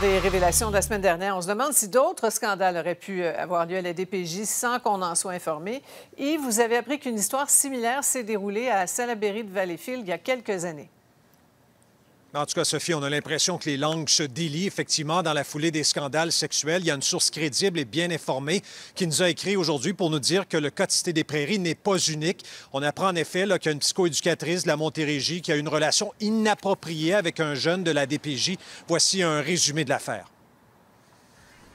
des révélations de la semaine dernière, on se demande si d'autres scandales auraient pu euh, avoir lieu à la DPJ sans qu'on en soit informé. Et vous avez appris qu'une histoire similaire s'est déroulée à Salaberry de Valleyfield il y a quelques années. En tout cas, Sophie, on a l'impression que les langues se délient. Effectivement, dans la foulée des scandales sexuels, il y a une source crédible et bien informée qui nous a écrit aujourd'hui pour nous dire que le cas de Cité des Prairies n'est pas unique. On apprend en effet qu'il y a une psychoéducatrice de la Montérégie qui a une relation inappropriée avec un jeune de la DPJ. Voici un résumé de l'affaire.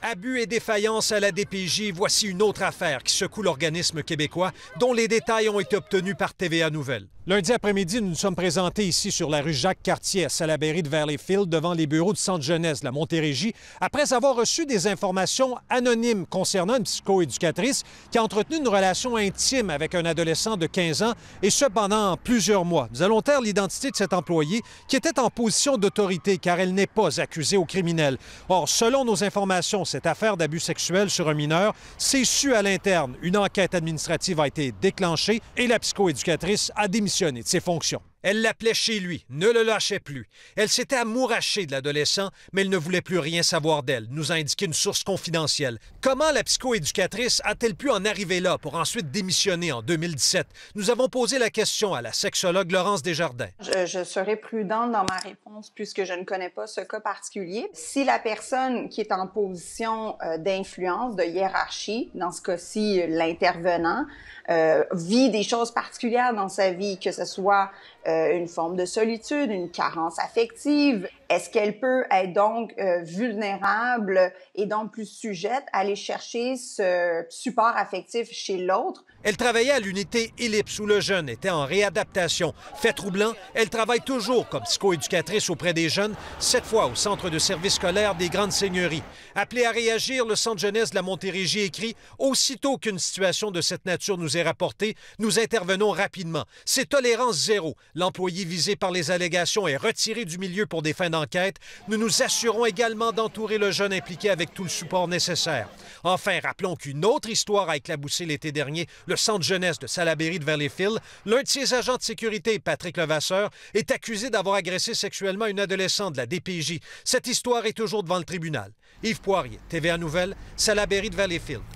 Abus et défaillance à la DPJ, voici une autre affaire qui secoue l'organisme québécois, dont les détails ont été obtenus par TVA Nouvelle. Lundi après-midi, nous nous sommes présentés ici sur la rue Jacques-Cartier à Salaberry de Valleyfield devant les bureaux du Centre jeunesse de la Montérégie après avoir reçu des informations anonymes concernant une psychoéducatrice qui a entretenu une relation intime avec un adolescent de 15 ans et ce pendant plusieurs mois. Nous allons taire l'identité de cet employé qui était en position d'autorité car elle n'est pas accusée au criminel. Or, selon nos informations, cette affaire d'abus sexuel sur un mineur, s'est su à l'interne. Une enquête administrative a été déclenchée et la psychoéducatrice a démissionné de ses fonctions. Elle l'appelait chez lui, ne le lâchait plus. Elle s'était amourachée de l'adolescent, mais elle ne voulait plus rien savoir d'elle, nous a indiqué une source confidentielle. Comment la psychoéducatrice a-t-elle pu en arriver là pour ensuite démissionner en 2017? Nous avons posé la question à la sexologue Laurence Desjardins. Je, je serai prudente dans ma réponse puisque je ne connais pas ce cas particulier. Si la personne qui est en position euh, d'influence, de hiérarchie, dans ce cas-ci euh, l'intervenant, euh, vit des choses particulières dans sa vie, que ce soit euh, une forme de solitude, une carence affective? Est-ce qu'elle peut être donc euh, vulnérable et donc plus sujette à aller chercher ce support affectif chez l'autre? Elle travaillait à l'unité Ellipse où le jeune était en réadaptation. Fait troublant, elle travaille toujours comme psychoéducatrice auprès des jeunes, cette fois au centre de service scolaire des Grandes Seigneuries. Appelé à réagir, le centre jeunesse de la Montérégie écrit Aussitôt qu'une situation de cette nature nous est rapportée, nous intervenons rapidement. C'est tolérance zéro. L'employé visé par les allégations est retiré du milieu pour des fins d'enquête. Nous nous assurons également d'entourer le jeune impliqué avec tout le support nécessaire. Enfin, rappelons qu'une autre histoire a éclaboussé l'été dernier le centre jeunesse de Salaberry de Valleyfield. L'un de ses agents de sécurité, Patrick Levasseur, est accusé d'avoir agressé sexuellement une adolescente de la DPJ. Cette histoire est toujours devant le tribunal. Yves Poirier, TVA Nouvelle, Salaberry de Valleyfield.